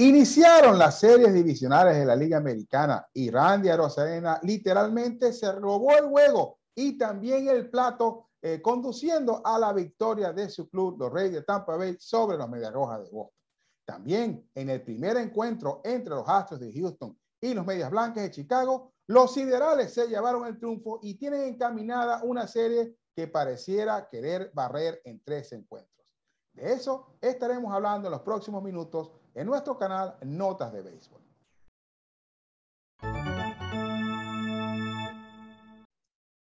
Iniciaron las series divisionales de la Liga Americana y Randy Arozarena literalmente se robó el juego y también el plato, eh, conduciendo a la victoria de su club, los Reyes de Tampa Bay, sobre los Medias Rojas de Boston. También en el primer encuentro entre los Astros de Houston y los Medias Blancas de Chicago, los Siderales se llevaron el triunfo y tienen encaminada una serie que pareciera querer barrer en tres encuentros. De eso estaremos hablando en los próximos minutos en nuestro canal Notas de Béisbol.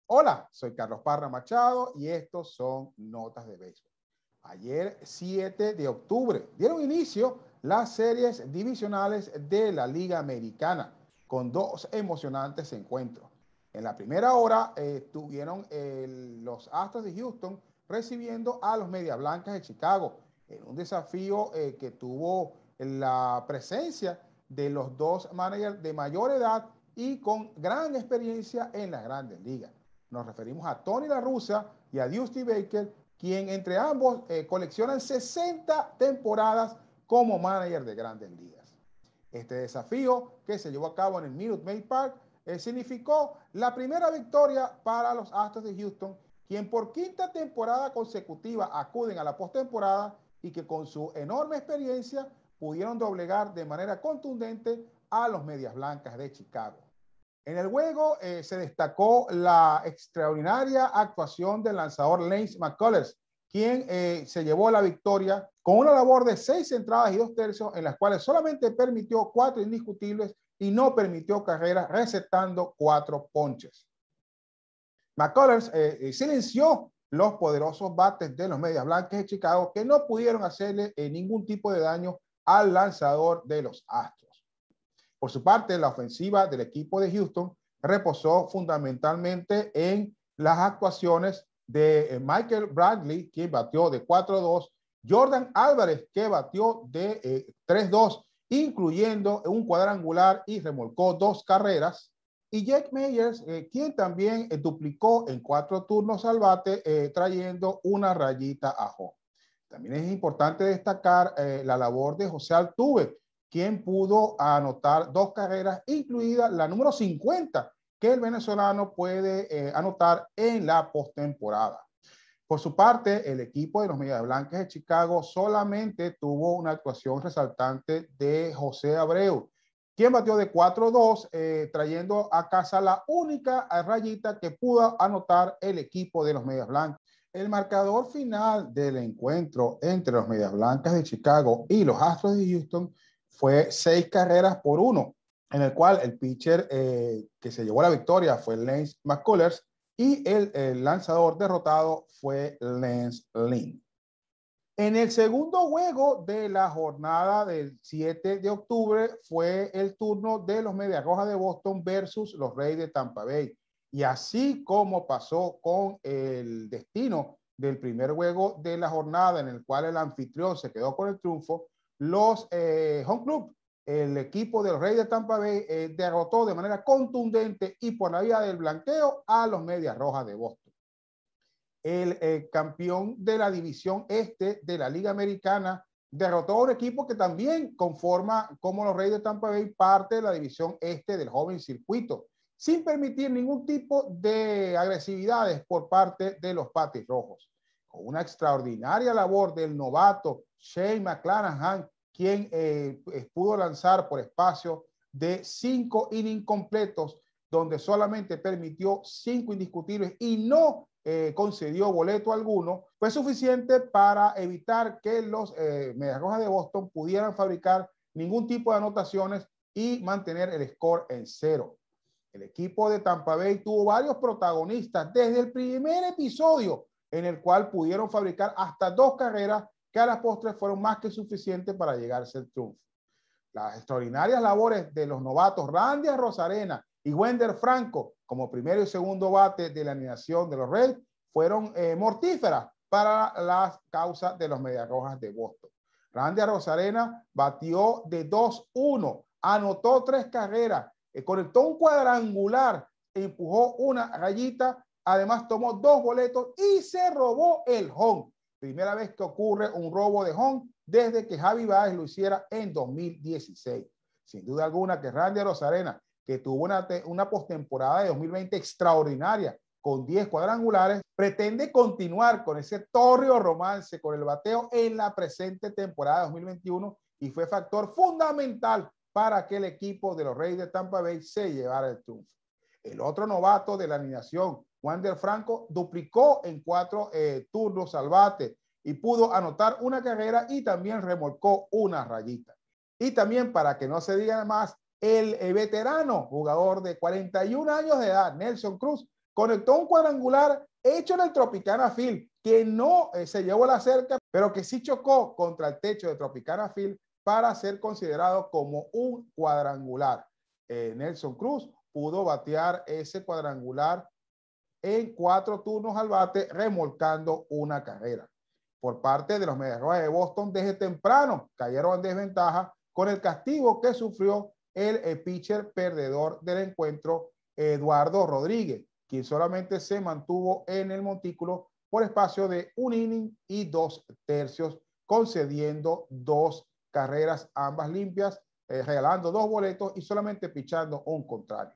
Hola, soy Carlos Parra Machado y estos son Notas de Béisbol. Ayer, 7 de octubre, dieron inicio las series divisionales de la Liga Americana con dos emocionantes encuentros. En la primera hora estuvieron eh, eh, los Astros de Houston recibiendo a los Media Blancas de Chicago en un desafío eh, que tuvo la presencia de los dos managers de mayor edad y con gran experiencia en las grandes ligas. Nos referimos a Tony La Russa y a Dusty Baker, quien entre ambos eh, coleccionan 60 temporadas como manager de grandes ligas. Este desafío que se llevó a cabo en el Minute Maid Park eh, significó la primera victoria para los Astros de Houston, quien por quinta temporada consecutiva acuden a la postemporada y que con su enorme experiencia pudieron doblegar de manera contundente a los Medias Blancas de Chicago. En el juego eh, se destacó la extraordinaria actuación del lanzador Lance McCullers, quien eh, se llevó la victoria con una labor de seis entradas y dos tercios, en las cuales solamente permitió cuatro indiscutibles y no permitió carreras, recetando cuatro ponches. McCullers eh, silenció los poderosos bates de los Medias Blancas de Chicago, que no pudieron hacerle ningún tipo de daño al lanzador de los Astros. Por su parte, la ofensiva del equipo de Houston reposó fundamentalmente en las actuaciones de eh, Michael Bradley, quien batió de 4-2, Jordan Álvarez, que batió de 3-2, eh, incluyendo un cuadrangular y remolcó dos carreras, y Jake Meyers, eh, quien también duplicó en cuatro turnos al bate, trayendo una rayita a home. También es importante destacar eh, la labor de José Altuve, quien pudo anotar dos carreras, incluida la número 50, que el venezolano puede eh, anotar en la postemporada. Por su parte, el equipo de los Medias Blancas de Chicago solamente tuvo una actuación resaltante de José Abreu, quien batió de 4-2, eh, trayendo a casa la única rayita que pudo anotar el equipo de los Medias Blancas. El marcador final del encuentro entre los Medias Blancas de Chicago y los Astros de Houston fue seis carreras por uno, en el cual el pitcher eh, que se llevó la victoria fue Lance McCullers y el, el, lanzador derrotado fue Lance Lynn. En el segundo juego de la jornada del 7 de octubre fue el turno de los Medias Rojas de Boston versus los Reyes de Tampa Bay. Y así como pasó con el destino del primer juego de la jornada en el cual el anfitrión se quedó con el triunfo, los eh, Home Club, el equipo del Rey de Tampa Bay, eh, derrotó de manera contundente y por la vía del blanqueo a los Medias Rojas de Boston. El eh, campeón de la división este de la Liga Americana derrotó a un equipo que también conforma, como los Reyes de Tampa Bay, parte de la división este del joven circuito sin permitir ningún tipo de agresividades por parte de los Rojos. Con una extraordinaria labor del novato Shane McClanahan, quien eh, pudo lanzar por espacio de cinco innings completos, donde solamente permitió cinco indiscutibles y no eh, concedió boleto alguno, fue suficiente para evitar que los eh, Medias Rojas de Boston pudieran fabricar ningún tipo de anotaciones y mantener el score en cero. El equipo de Tampa Bay tuvo varios protagonistas desde el primer episodio en el cual pudieron fabricar hasta dos carreras que a las postres fueron más que suficientes para llegarse al triunfo. Las extraordinarias labores de los novatos Randy Rosarena y Wender Franco como primero y segundo bate de la animación de los Reds fueron eh, mortíferas para las causas de los Mediarrojas de Boston. Randy Rosarena batió de 2-1, anotó tres carreras eh, conectó un cuadrangular, empujó una rayita, además tomó dos boletos y se robó el home. Primera vez que ocurre un robo de home desde que Javi Báez lo hiciera en 2016. Sin duda alguna que Randy Rosarena, que tuvo una, una postemporada de 2020 extraordinaria con 10 cuadrangulares, pretende continuar con ese torreo romance con el bateo en la presente temporada 2021 y fue factor fundamental para que el equipo de los Reyes de Tampa Bay se llevara el triunfo. El otro novato de la animación, Juan del Franco, duplicó en cuatro eh, turnos al bate y pudo anotar una carrera y también remolcó una rayita. Y también, para que no se diga más, el eh, veterano jugador de 41 años de edad, Nelson Cruz, conectó un cuadrangular hecho en el Tropicana Field, que no eh, se llevó la cerca, pero que sí chocó contra el techo de Tropicana Field para ser considerado como un cuadrangular. Eh, Nelson Cruz pudo batear ese cuadrangular en cuatro turnos al bate, remolcando una carrera. Por parte de los rojas de Boston, desde temprano cayeron en desventaja con el castigo que sufrió el eh, pitcher perdedor del encuentro, Eduardo Rodríguez, quien solamente se mantuvo en el montículo por espacio de un inning y dos tercios, concediendo dos carreras ambas limpias, eh, regalando dos boletos y solamente pichando un contrario.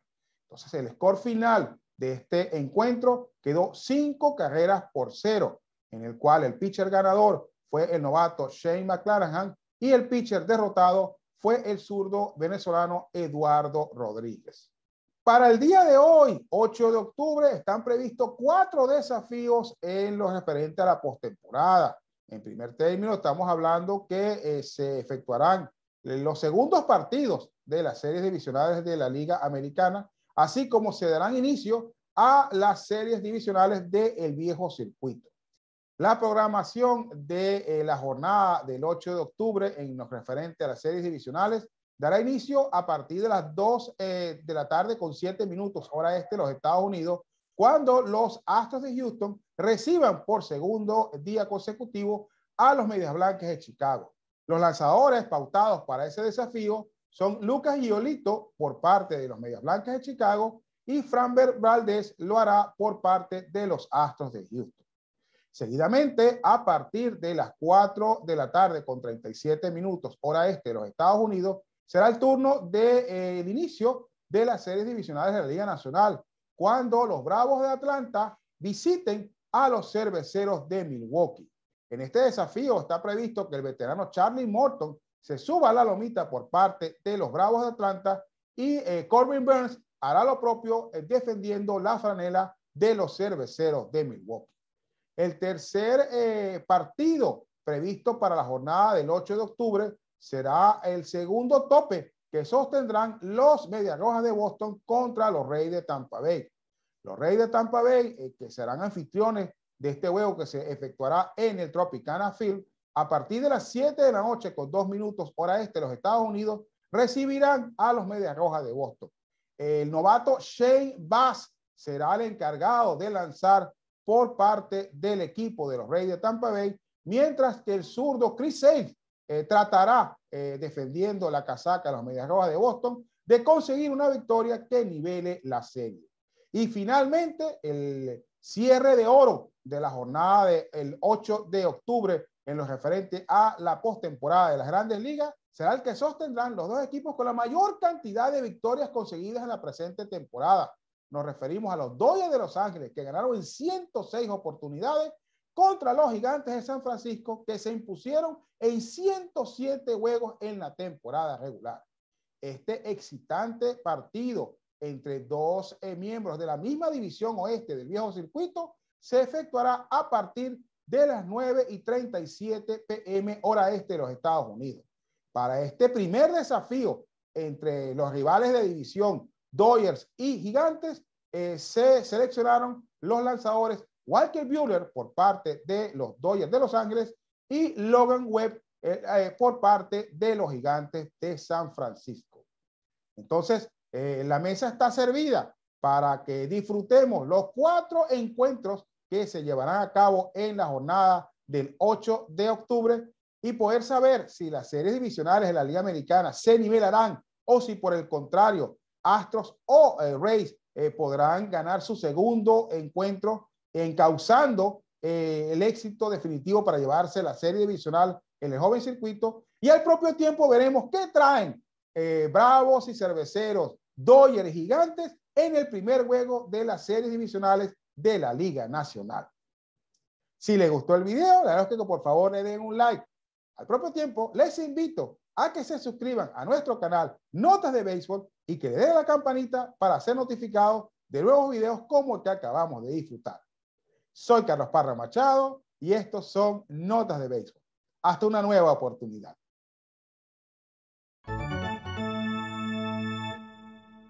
Entonces, el score final de este encuentro quedó cinco carreras por cero, en el cual el pitcher ganador fue el novato Shane McClanahan y el pitcher derrotado fue el zurdo venezolano Eduardo Rodríguez. Para el día de hoy, 8 de octubre, están previstos cuatro desafíos en lo referente a la postemporada. En primer término, estamos hablando que eh, se efectuarán los segundos partidos de las series divisionales de la Liga Americana, así como se darán inicio a las series divisionales del viejo circuito. La programación de eh, la jornada del 8 de octubre en lo referente a las series divisionales dará inicio a partir de las 2 eh, de la tarde con 7 minutos hora este los Estados Unidos cuando los Astros de Houston reciban por segundo día consecutivo a los Medias Blancas de Chicago. Los lanzadores pautados para ese desafío son Lucas Giolito por parte de los Medias Blancas de Chicago y Franbert Valdez lo hará por parte de los Astros de Houston. Seguidamente, a partir de las 4 de la tarde con 37 minutos hora este de los Estados Unidos, será el turno del eh, inicio de las series divisionales de la Liga Nacional, cuando los Bravos de Atlanta visiten a los cerveceros de Milwaukee. En este desafío está previsto que el veterano Charlie Morton se suba a la lomita por parte de los Bravos de Atlanta y eh, Corbin Burns hará lo propio eh, defendiendo la franela de los cerveceros de Milwaukee. El tercer eh, partido previsto para la jornada del 8 de octubre será el segundo tope que sostendrán los Medias Rojas de Boston contra los Reyes de Tampa Bay. Los Reyes de Tampa Bay, eh, que serán anfitriones de este juego que se efectuará en el Tropicana Field a partir de las 7 de la noche con dos minutos hora este los Estados Unidos, recibirán a los Medias Rojas de Boston. El novato Shane Bass será el encargado de lanzar por parte del equipo de los Reyes de Tampa Bay, mientras que el zurdo Chris Sale eh, tratará, eh, defendiendo la casaca de los Medias Rojas de Boston, de conseguir una victoria que nivele la serie. Y finalmente, el cierre de oro de la jornada del 8 de octubre en lo referente a la postemporada de las grandes ligas será el que sostendrán los dos equipos con la mayor cantidad de victorias conseguidas en la presente temporada. Nos referimos a los Dodgers de Los Ángeles, que ganaron en 106 oportunidades contra los gigantes de San Francisco que se impusieron en 107 juegos en la temporada regular. Este excitante partido entre dos eh, miembros de la misma división oeste del viejo circuito se efectuará a partir de las 9 y 37 pm hora este de los Estados Unidos. Para este primer desafío entre los rivales de división Doyers y Gigantes, eh, se seleccionaron los lanzadores Walker Buehler por parte de los Dodgers de Los Ángeles y Logan Webb eh, eh, por parte de los Gigantes de San Francisco. Entonces, eh, la mesa está servida para que disfrutemos los cuatro encuentros que se llevarán a cabo en la jornada del 8 de octubre y poder saber si las series divisionales de la Liga Americana se nivelarán o si por el contrario Astros o Rays podrán ganar su segundo encuentro encauzando eh, el éxito definitivo para llevarse la serie divisional en el joven circuito. Y al propio tiempo veremos qué traen eh, Bravos y Cerveceros, doyers Gigantes en el primer juego de las series divisionales de la Liga Nacional. Si les gustó el video, les que por favor le den un like. Al propio tiempo, les invito a que se suscriban a nuestro canal Notas de Béisbol y que le den la campanita para ser notificados de nuevos videos como el que acabamos de disfrutar. Soy Carlos Parra Machado y estos son Notas de Béisbol. Hasta una nueva oportunidad.